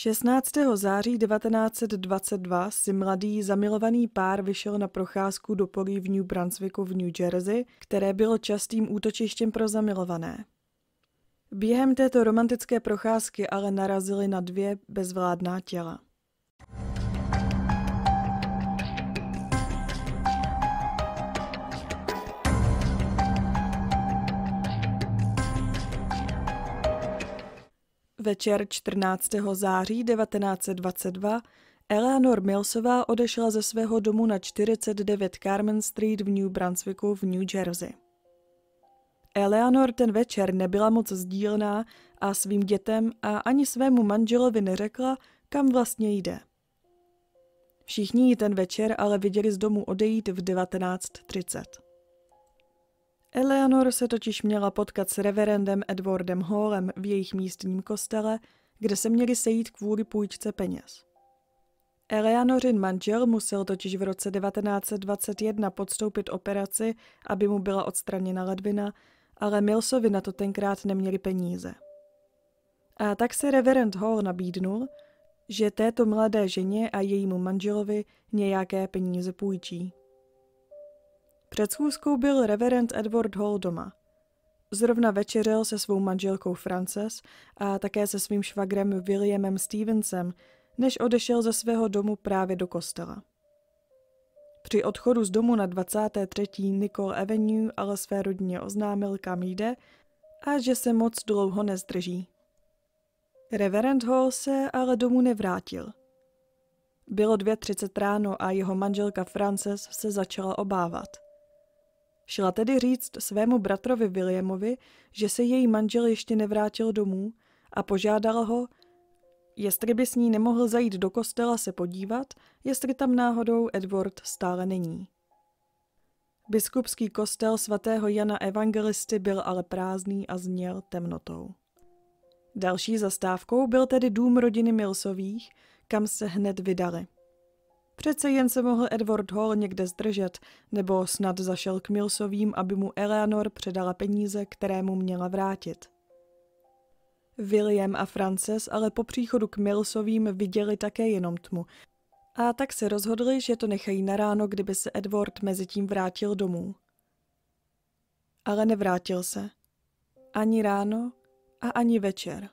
16. září 1922 si mladý zamilovaný pár vyšel na procházku do polí v New Brunswicku v New Jersey, které bylo častým útočištěm pro zamilované. Během této romantické procházky ale narazili na dvě bezvládná těla. Večer 14. září 1922 Eleanor Millsová odešla ze svého domu na 49 Carmen Street v New Brunswicku v New Jersey. Eleanor ten večer nebyla moc sdílná a svým dětem a ani svému manželovi neřekla, kam vlastně jde. Všichni ji ten večer ale viděli z domu odejít v 19.30. Eleanor se totiž měla potkat s reverendem Edwardem Hallem v jejich místním kostele, kde se měli sejít kvůli půjčce peněz. Eleanorin manžel musel totiž v roce 1921 podstoupit operaci, aby mu byla odstraněna ledvina, ale Milsovi na to tenkrát neměli peníze. A tak se reverend Hall nabídnul, že této mladé ženě a jejímu manželovi nějaké peníze půjčí. Před schůzkou byl reverend Edward Hall doma. Zrovna večeřel se svou manželkou Frances a také se svým švagrem Williamem Stevensem, než odešel ze svého domu právě do kostela. Při odchodu z domu na 23. Nicole Avenue ale své rodině oznámil, kam jde a že se moc dlouho nezdrží. Reverend Hall se ale domů nevrátil. Bylo 2.30 ráno a jeho manželka Frances se začala obávat – Šla tedy říct svému bratrovi Williamovi, že se její manžel ještě nevrátil domů a požádal ho, jestli by s ní nemohl zajít do kostela se podívat, jestli tam náhodou Edward stále není. Biskupský kostel svatého Jana Evangelisty byl ale prázdný a zněl temnotou. Další zastávkou byl tedy dům rodiny Milsových, kam se hned vydali. Přece jen se mohl Edward Hall někde zdržet, nebo snad zašel k Milsovým, aby mu Eleanor předala peníze, které mu měla vrátit. William a Frances ale po příchodu k Milsovým viděli také jenom tmu. A tak se rozhodli, že to nechají na ráno, kdyby se Edward mezi tím vrátil domů. Ale nevrátil se. Ani ráno a ani večer.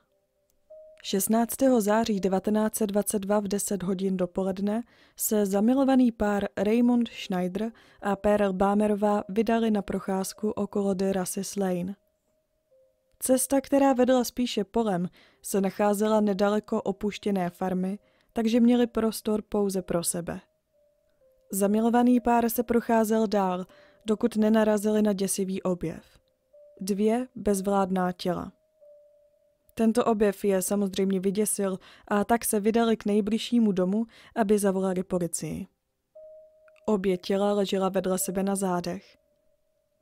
16. září 1922 v 10 hodin dopoledne se zamilovaný pár Raymond Schneider a Perel Bámerová vydali na procházku okolo de Rassis Lane. Cesta, která vedla spíše polem, se nacházela nedaleko opuštěné farmy, takže měli prostor pouze pro sebe. Zamilovaný pár se procházel dál, dokud nenarazili na děsivý objev. Dvě bezvládná těla. Tento objev je samozřejmě vyděsil a tak se vydali k nejbližšímu domu, aby zavolali policii. Obě těla ležela vedle sebe na zádech.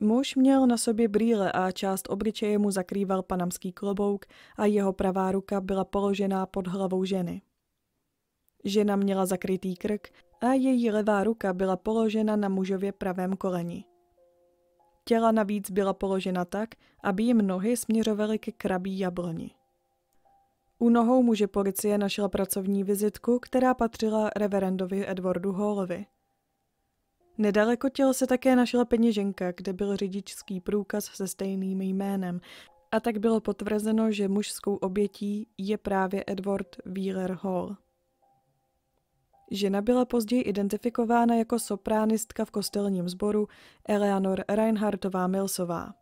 Muž měl na sobě brýle a část obličeje mu zakrýval panamský klobouk a jeho pravá ruka byla položená pod hlavou ženy. Žena měla zakrytý krk a její levá ruka byla položena na mužově pravém koleni. Těla navíc byla položena tak, aby jim nohy směřovaly ke krabí jabloni. U nohou muže policie našla pracovní vizitku, která patřila reverendovi Edwardu Hallovi. Nedaleko těla se také našla peněženka, kde byl řidičský průkaz se stejným jménem a tak bylo potvrzeno, že mužskou obětí je právě Edward Wheeler Hall. Žena byla později identifikována jako sopránistka v kostelním sboru Eleanor Reinhardtová Milsová.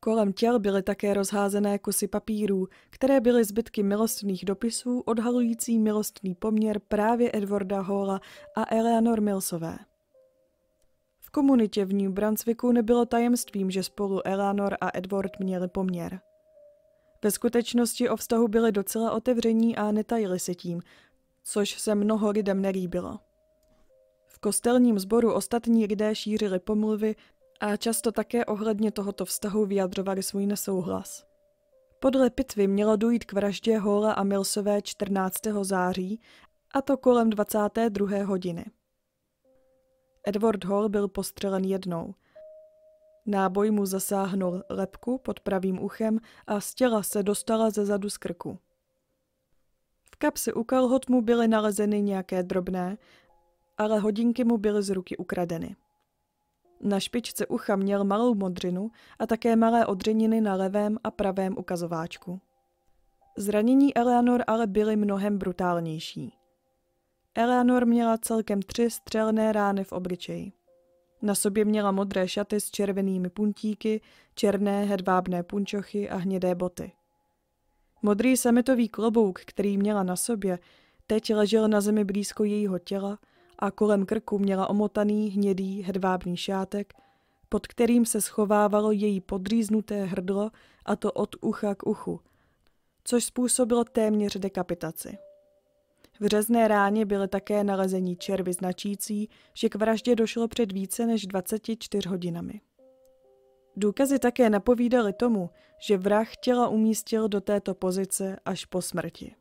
Kolem těl byly také rozházené kusy papírů, které byly zbytky milostných dopisů odhalující milostný poměr právě Edwarda Halla a Eleanor Millsové. V komunitě v New Brunswicku nebylo tajemstvím, že spolu Eleanor a Edward měli poměr. Ve skutečnosti o vztahu byly docela otevření a netajili se tím, což se mnoho lidem nelíbilo. V kostelním sboru ostatní lidé šířili pomluvy, a často také ohledně tohoto vztahu vyjadřovali svůj nesouhlas. Podle pitvy mělo dojít k vraždě Hola a Milsové 14. září, a to kolem 22. hodiny. Edward Hall byl postřelen jednou. Náboj mu zasáhnul lepku pod pravým uchem a z těla se dostala ze zadu z krku. V kapse u kalhot mu byly nalezeny nějaké drobné, ale hodinky mu byly z ruky ukradeny. Na špičce ucha měl malou modřinu a také malé odřeniny na levém a pravém ukazováčku. Zranění Eleanor ale byly mnohem brutálnější. Eleanor měla celkem tři střelné rány v obličeji. Na sobě měla modré šaty s červenými puntíky, černé hedvábné punčochy a hnědé boty. Modrý sametový klobouk, který měla na sobě, teď ležel na zemi blízko jejího těla a kolem krku měla omotaný hnědý hedvábný šátek, pod kterým se schovávalo její podříznuté hrdlo a to od ucha k uchu, což způsobilo téměř dekapitaci. V řezné ráně byly také nalezení červy značící, že k vraždě došlo před více než 24 hodinami. Důkazy také napovídaly tomu, že vrah těla umístil do této pozice až po smrti.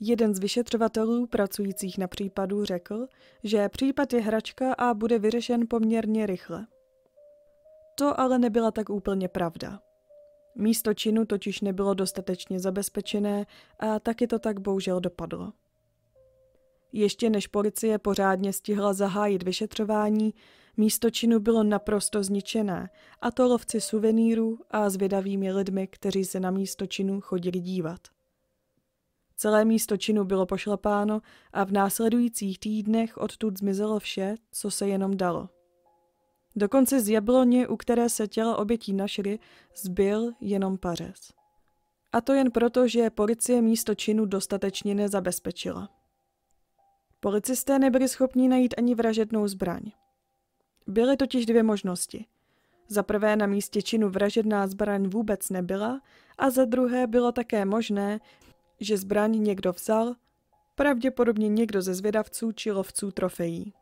Jeden z vyšetřovatelů pracujících na případu řekl, že případ je hračka a bude vyřešen poměrně rychle. To ale nebyla tak úplně pravda. Místo činu totiž nebylo dostatečně zabezpečené a taky to tak bohužel dopadlo. Ještě než policie pořádně stihla zahájit vyšetřování, místo činu bylo naprosto zničené a to lovci suvenýrů a zvědavými lidmi, kteří se na místo činu chodili dívat. Celé místo činu bylo pošlapáno a v následujících týdnech odtud zmizelo vše, co se jenom dalo. Dokonce z jabloně, u které se těla obětí našly, zbyl jenom pařez. A to jen proto, že policie místo činu dostatečně nezabezpečila. Policisté nebyli schopni najít ani vražednou zbraň. Byly totiž dvě možnosti. Za prvé na místě činu vražedná zbraň vůbec nebyla a za druhé bylo také možné, že zbraň někdo vzal, pravděpodobně někdo ze zvědavců či lovců trofejí.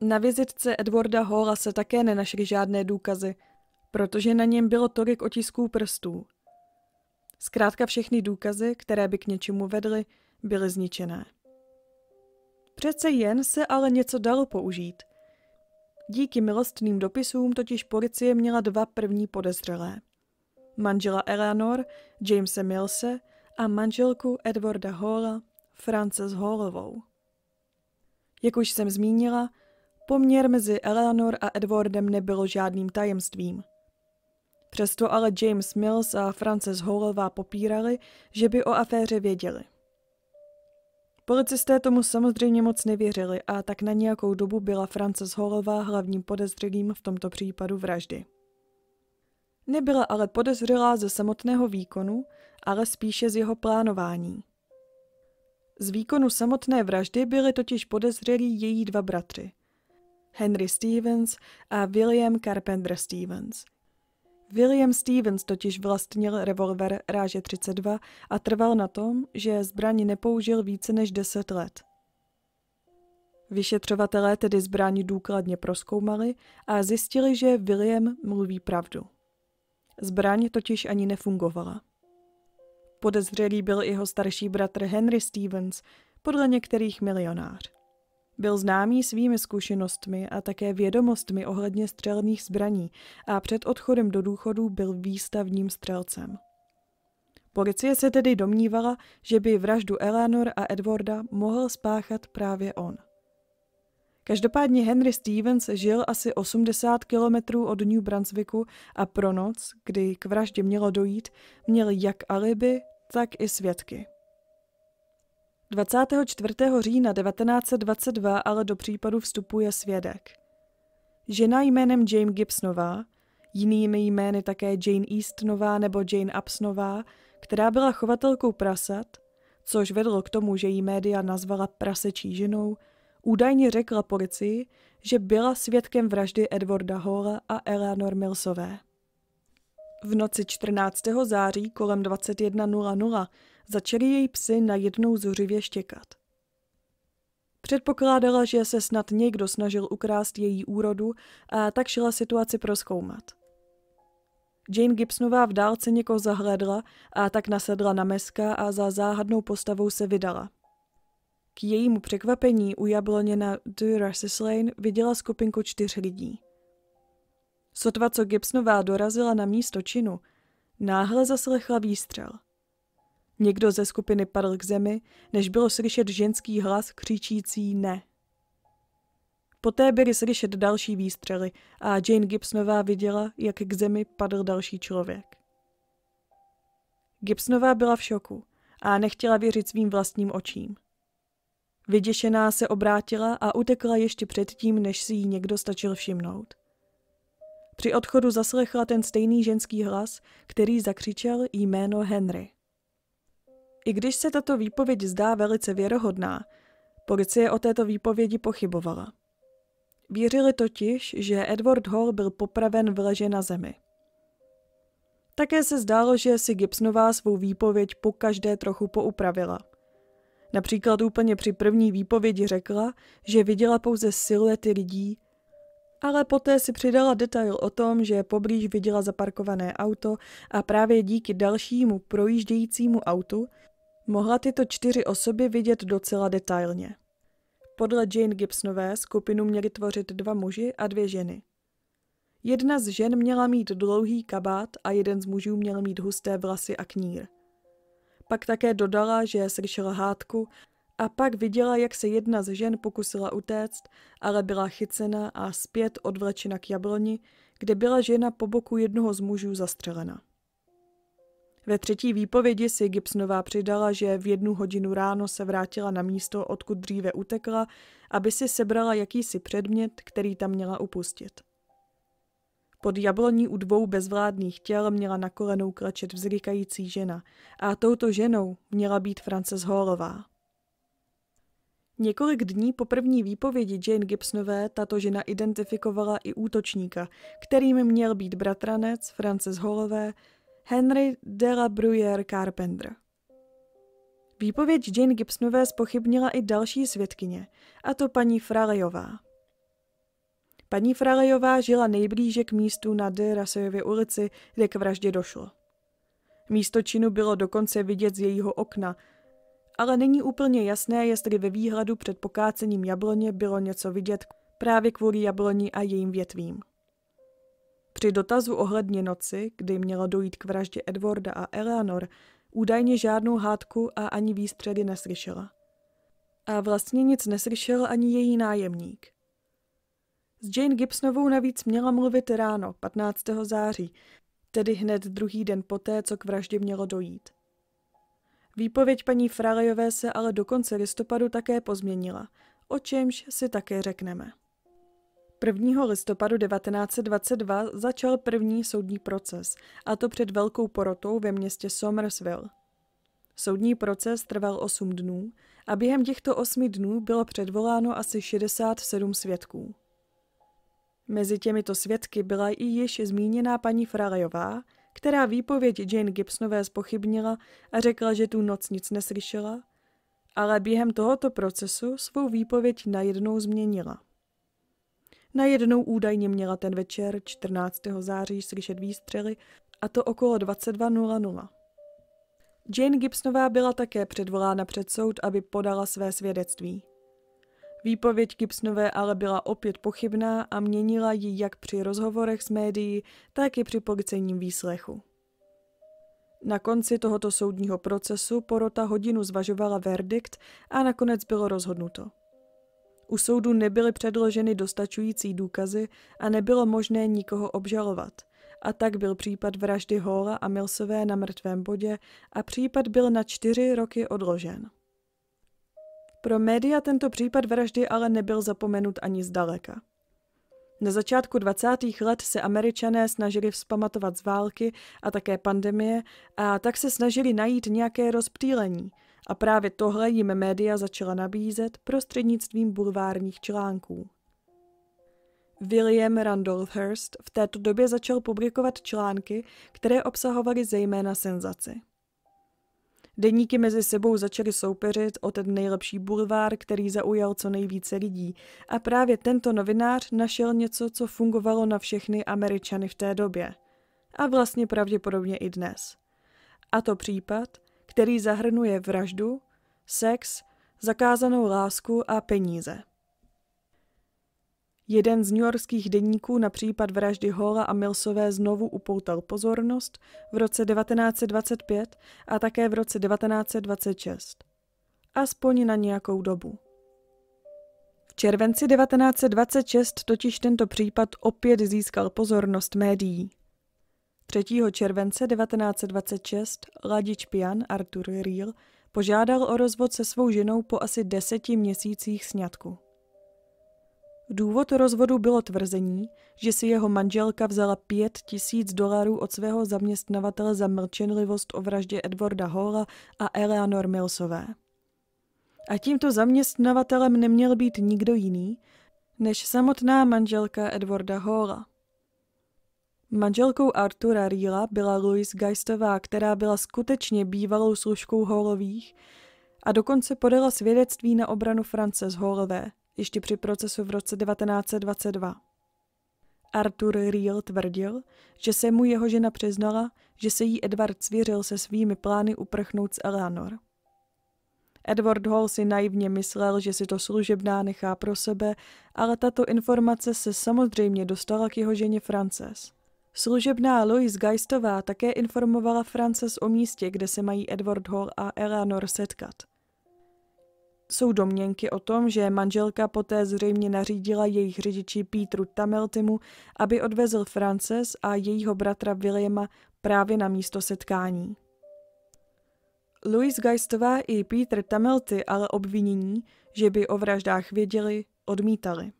Na vizitce Edwarda Halla se také nenašly žádné důkazy, protože na něm bylo tolik otisků prstů. Zkrátka všechny důkazy, které by k něčemu vedly, byly zničené. Přece jen se ale něco dalo použít. Díky milostným dopisům totiž policie měla dva první podezřelé. Manžela Eleanor, Jamesa Millse a manželku Edwarda Halla, Frances Hallovou. Jak už jsem zmínila, poměr mezi Eleanor a Edwardem nebyl žádným tajemstvím. Přesto ale James Mills a Frances Hallová popírali, že by o aféře věděli. Policisté tomu samozřejmě moc nevěřili a tak na nějakou dobu byla Frances Hallová hlavním podezřelým v tomto případu vraždy. Nebyla ale podezřelá ze samotného výkonu, ale spíše z jeho plánování. Z výkonu samotné vraždy byli totiž podezřelí její dva bratři, Henry Stevens a William Carpenter Stevens. William Stevens totiž vlastnil revolver ráže 32 a trval na tom, že zbraň nepoužil více než 10 let. Vyšetřovatelé tedy zbraň důkladně proskoumali a zjistili, že William mluví pravdu. Zbraň totiž ani nefungovala. Podezřelý byl i jeho starší bratr Henry Stevens, podle některých milionář. Byl známý svými zkušenostmi a také vědomostmi ohledně střelných zbraní a před odchodem do důchodu byl výstavním střelcem. Policie se tedy domnívala, že by vraždu Eleanor a Edwarda mohl spáchat právě on. Každopádně Henry Stevens žil asi 80 kilometrů od New Brunswicku a pro noc, kdy k vraždě mělo dojít, měl jak alibi, tak i svědky. 24. října 1922 ale do případu vstupuje svědek. Žena jménem Jane Gibsonová, jinými jmény také Jane Eastnová nebo Jane Upsnová, která byla chovatelkou prasat, což vedlo k tomu, že jí média nazvala prasečí ženou, údajně řekla policii, že byla svědkem vraždy Edwarda Halla a Eleanor Millsové. V noci 14. září kolem 21.00 začaly její psy na jednou zuřivě štěkat. Předpokládala, že se snad někdo snažil ukrást její úrodu a tak šla situaci proskoumat. Jane Gibsonová v dálce někoho zahledla a tak nasedla na meska a za záhadnou postavou se vydala – k jejímu překvapení u jabloně na Du Lane viděla skupinku čtyř lidí. Sotva co Gibsonová dorazila na místo činu, náhle zaslechla výstřel. Někdo ze skupiny padl k zemi, než bylo slyšet ženský hlas křičící ne. Poté byly slyšet další výstřely a Jane Gibsonová viděla, jak k zemi padl další člověk. Gibsonová byla v šoku a nechtěla věřit svým vlastním očím. Vyděšená se obrátila a utekla ještě předtím, než si ji někdo stačil všimnout. Při odchodu zaslechla ten stejný ženský hlas, který zakřičel jméno Henry. I když se tato výpověď zdá velice věrohodná, policie o této výpovědi pochybovala. Věřili totiž, že Edward Hall byl popraven v leže na zemi. Také se zdálo, že si Gibsonová svou výpověď po každé trochu poupravila – Například úplně při první výpovědi řekla, že viděla pouze siluety lidí, ale poté si přidala detail o tom, že poblíž viděla zaparkované auto a právě díky dalšímu projíždějícímu autu mohla tyto čtyři osoby vidět docela detailně. Podle Jane Gibsonové skupinu měli tvořit dva muži a dvě ženy. Jedna z žen měla mít dlouhý kabát a jeden z mužů měl mít husté vlasy a knír. Pak také dodala, že slyšela hádku a pak viděla, jak se jedna z žen pokusila utéct, ale byla chycena a zpět odvlečena k jabloni, kde byla žena po boku jednoho z mužů zastřelena. Ve třetí výpovědi si Gibsonová přidala, že v jednu hodinu ráno se vrátila na místo, odkud dříve utekla, aby si sebrala jakýsi předmět, který tam měla upustit. Pod jabloní u dvou bezvládných těl měla na kolenou kračet vzrykající žena a touto ženou měla být Frances Hallová. Několik dní po první výpovědi Jane Gibsonové tato žena identifikovala i útočníka, kterým měl být bratranec Frances Hallové Henry de la Bruyère Carpenter. Výpověď Jane Gibsonové spochybnila i další světkyně, a to paní Fralejová. Paní Fralejová žila nejblíže k místu na D. Rasejově ulici, kde k vraždě došlo. Místo činu bylo dokonce vidět z jejího okna, ale není úplně jasné, jestli ve výhledu před pokácením jabloně bylo něco vidět právě kvůli jabloni a jejím větvím. Při dotazu ohledně noci, kdy mělo dojít k vraždě Edwarda a Eleanor, údajně žádnou hádku a ani výstředy neslyšela. A vlastně nic neslyšel ani její nájemník – s Jane Gibsonovou navíc měla mluvit ráno, 15. září, tedy hned druhý den poté, co k vraždě mělo dojít. Výpověď paní Fralejové se ale do konce listopadu také pozměnila, o čemž si také řekneme. 1. listopadu 1922 začal první soudní proces, a to před velkou porotou ve městě Somersville. Soudní proces trval 8 dnů a během těchto 8 dnů bylo předvoláno asi 67 svědků. Mezi těmito svědky byla i již zmíněná paní Fralejová, která výpověď Jane Gibsonové spochybnila a řekla, že tu noc nic neslyšela, ale během tohoto procesu svou výpověď najednou změnila. Najednou údajně měla ten večer 14. září slyšet výstřely a to okolo 22.00. Jane Gibsonová byla také předvolána před soud, aby podala své svědectví. Výpověď Gibsonové ale byla opět pochybná a měnila ji jak při rozhovorech s médií, tak i při policejním výslechu. Na konci tohoto soudního procesu porota hodinu zvažovala verdikt a nakonec bylo rozhodnuto. U soudu nebyly předloženy dostačující důkazy a nebylo možné nikoho obžalovat. A tak byl případ vraždy Hóla a Milsové na mrtvém bodě a případ byl na čtyři roky odložen. Pro média tento případ vraždy ale nebyl zapomenut ani zdaleka. Na začátku 20. let se američané snažili vzpamatovat z války a také pandemie a tak se snažili najít nějaké rozptýlení. A právě tohle jim média začala nabízet prostřednictvím bulvárních článků. William Randolph Hearst v této době začal publikovat články, které obsahovaly zejména senzaci. Deníky mezi sebou začaly soupeřit o ten nejlepší bulvár, který zaujal co nejvíce lidí. A právě tento novinář našel něco, co fungovalo na všechny Američany v té době. A vlastně pravděpodobně i dnes. A to případ, který zahrnuje vraždu, sex, zakázanou lásku a peníze. Jeden z newyorských denníků na případ vraždy Hola a Millsové znovu upoutal pozornost v roce 1925 a také v roce 1926. Aspoň na nějakou dobu. V červenci 1926 totiž tento případ opět získal pozornost médií. 3. července 1926 Ladič Pian Arthur Riel požádal o rozvod se svou ženou po asi deseti měsících sňatku. Důvod rozvodu bylo tvrzení, že si jeho manželka vzala pět tisíc dolarů od svého zaměstnavatele za mlčenlivost o vraždě Edwarda Halla a Eleanor Millsové. A tímto zaměstnavatelem neměl být nikdo jiný, než samotná manželka Edwarda Halla. Manželkou Artura Reela byla Louise Geistová, která byla skutečně bývalou služkou Hallových a dokonce podala svědectví na obranu Frances Hallové – ještě při procesu v roce 1922. Artur Riel tvrdil, že se mu jeho žena přiznala, že se jí Edward svěřil se svými plány uprchnout z Eleanor. Edward Hall si naivně myslel, že si to služebná nechá pro sebe, ale tato informace se samozřejmě dostala k jeho ženě Frances. Služebná Louise Geistová také informovala Frances o místě, kde se mají Edward Hall a Eleanor setkat – jsou domněnky o tom, že manželka poté zřejmě nařídila jejich řidiči Pítru Tameltimu, aby odvezl Frances a jejího bratra Williama právě na místo setkání. Louise Geistová i Peter Tamelty ale obvinění, že by o vraždách věděli, odmítali.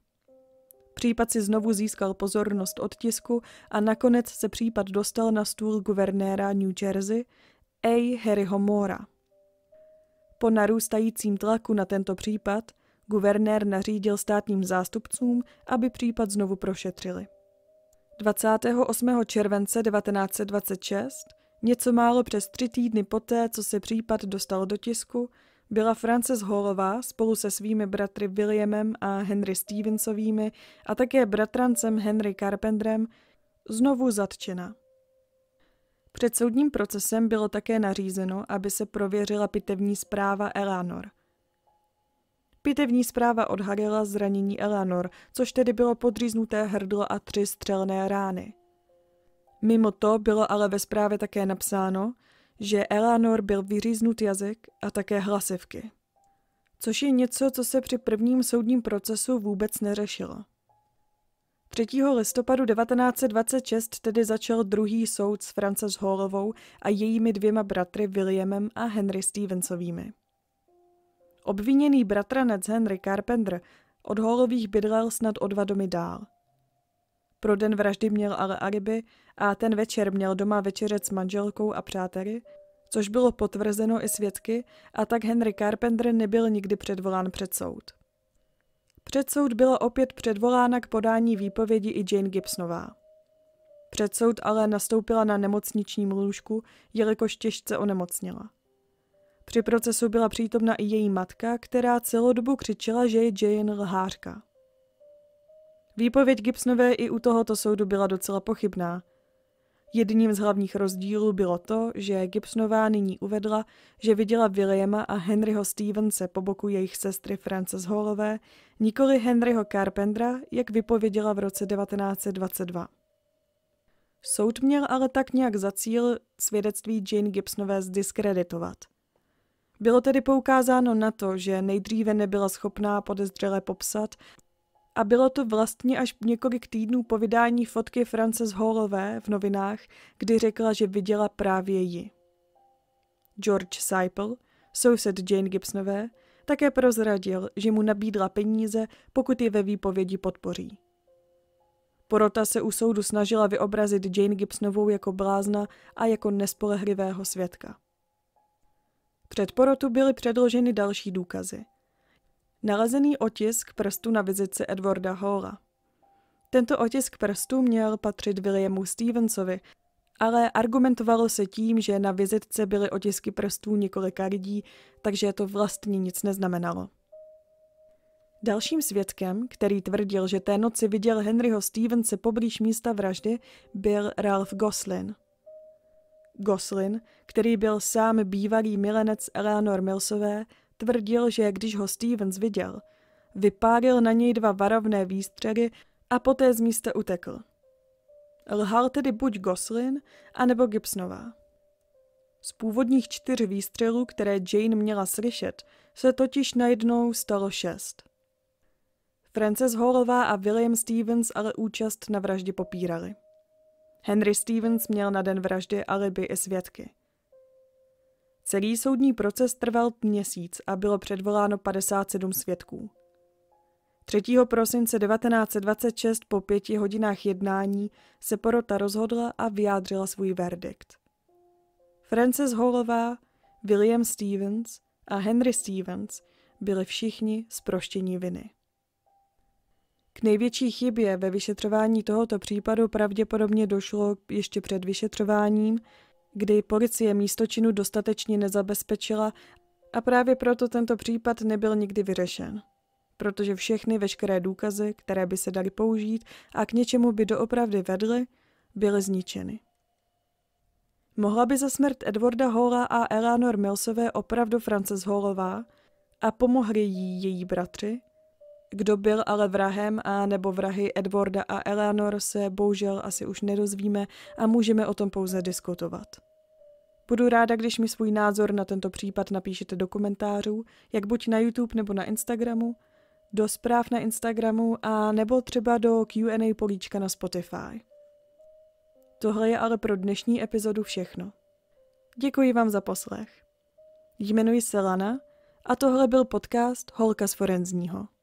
Případ si znovu získal pozornost odtisku a nakonec se případ dostal na stůl guvernéra New Jersey A. Harryho Mora. Po narůstajícím tlaku na tento případ guvernér nařídil státním zástupcům, aby případ znovu prošetřili. 28. července 1926, něco málo přes tři týdny poté, co se případ dostal do tisku, byla Frances Hallová spolu se svými bratry Williamem a Henry Stevensovými a také bratrancem Henry Carpendrem znovu zatčena. Před soudním procesem bylo také nařízeno, aby se prověřila pitevní zpráva Elanor. Pitevní zpráva odhalila zranění Elanor, což tedy bylo podříznuté hrdlo a tři střelné rány. Mimo to bylo ale ve zprávě také napsáno, že Elanor byl vyříznut jazyk a také hlasivky. Což je něco, co se při prvním soudním procesu vůbec neřešilo. 3. listopadu 1926 tedy začal druhý soud s Frances Hallovou a jejími dvěma bratry Williamem a Henry Stevensovými. Obviněný bratranec Henry Carpenter od Hallových bydlel snad o dva domy dál. Pro den vraždy měl ale alibi a ten večer měl doma večeřet s manželkou a přáteli, což bylo potvrzeno i svědky a tak Henry Carpenter nebyl nikdy předvolán před soud. Před soud byla opět předvolána k podání výpovědi i Jane Gibsonová. Před soud ale nastoupila na nemocniční lůžku, jelikož těžce onemocnila. Při procesu byla přítomna i její matka, která celou dobu křičela, že je Jane lhářka. Výpověď Gibsonové i u tohoto soudu byla docela pochybná – Jedním z hlavních rozdílů bylo to, že Gibsonová nyní uvedla, že viděla Williama a Henryho Stevense po boku jejich sestry Frances Hallové, nikoli Henryho Carpentera, jak vypověděla v roce 1922. Soud měl ale tak nějak za cíl svědectví Jane Gibsonové zdiskreditovat. Bylo tedy poukázáno na to, že nejdříve nebyla schopná podezřele popsat a bylo to vlastně až několik týdnů po vydání fotky Frances Hallové v novinách, kdy řekla, že viděla právě ji. George Seipel, soused Jane Gibsonové, také prozradil, že mu nabídla peníze, pokud je ve výpovědi podpoří. Porota se u soudu snažila vyobrazit Jane Gibsonovou jako blázna a jako nespolehlivého svědka. Před porotu byly předloženy další důkazy – nalezený otisk prstu na vizici Edwarda Halla. Tento otisk prstu měl patřit Williamu Stevensovi, ale argumentovalo se tím, že na vizitce byly otisky prstů několika lidí, takže to vlastně nic neznamenalo. Dalším svědkem, který tvrdil, že té noci viděl Henryho Stevense poblíž místa vraždy, byl Ralph Goslin. Goslin, který byl sám bývalý milenec Eleanor Millsové, Tvrdil, že když ho Stevens viděl, vypálil na něj dva varovné výstřely a poté z místa utekl. Lhal tedy buď Goslin, anebo Gibsonová. Z původních čtyř výstřelů, které Jane měla slyšet, se totiž najednou stalo šest. Frances Hallová a William Stevens ale účast na vraždě popírali. Henry Stevens měl na den vraždy alibi i svědky. Celý soudní proces trval měsíc a bylo předvoláno 57 svědků. 3. prosince 1926 po pěti hodinách jednání se porota rozhodla a vyjádřila svůj verdikt. Frances Hallová, William Stevens a Henry Stevens byli všichni zproštění viny. K největší chybě ve vyšetřování tohoto případu pravděpodobně došlo ještě před vyšetřováním kdy policie místočinu dostatečně nezabezpečila a právě proto tento případ nebyl nikdy vyřešen. Protože všechny veškeré důkazy, které by se daly použít a k něčemu by doopravdy vedly, byly zničeny. Mohla by za smrt Edwarda Hola a Eleanor Milsové opravdu Frances Holová a pomohli jí její bratři? Kdo byl ale vrahem a nebo vrahy Edwarda a Eleanor se bohužel asi už nedozvíme a můžeme o tom pouze diskutovat. Budu ráda, když mi svůj názor na tento případ napíšete do komentářů, jak buď na YouTube nebo na Instagramu, do zpráv na Instagramu a nebo třeba do Q&A políčka na Spotify. Tohle je ale pro dnešní epizodu všechno. Děkuji vám za poslech. Jmenuji se Lana a tohle byl podcast Holka z Forenzního.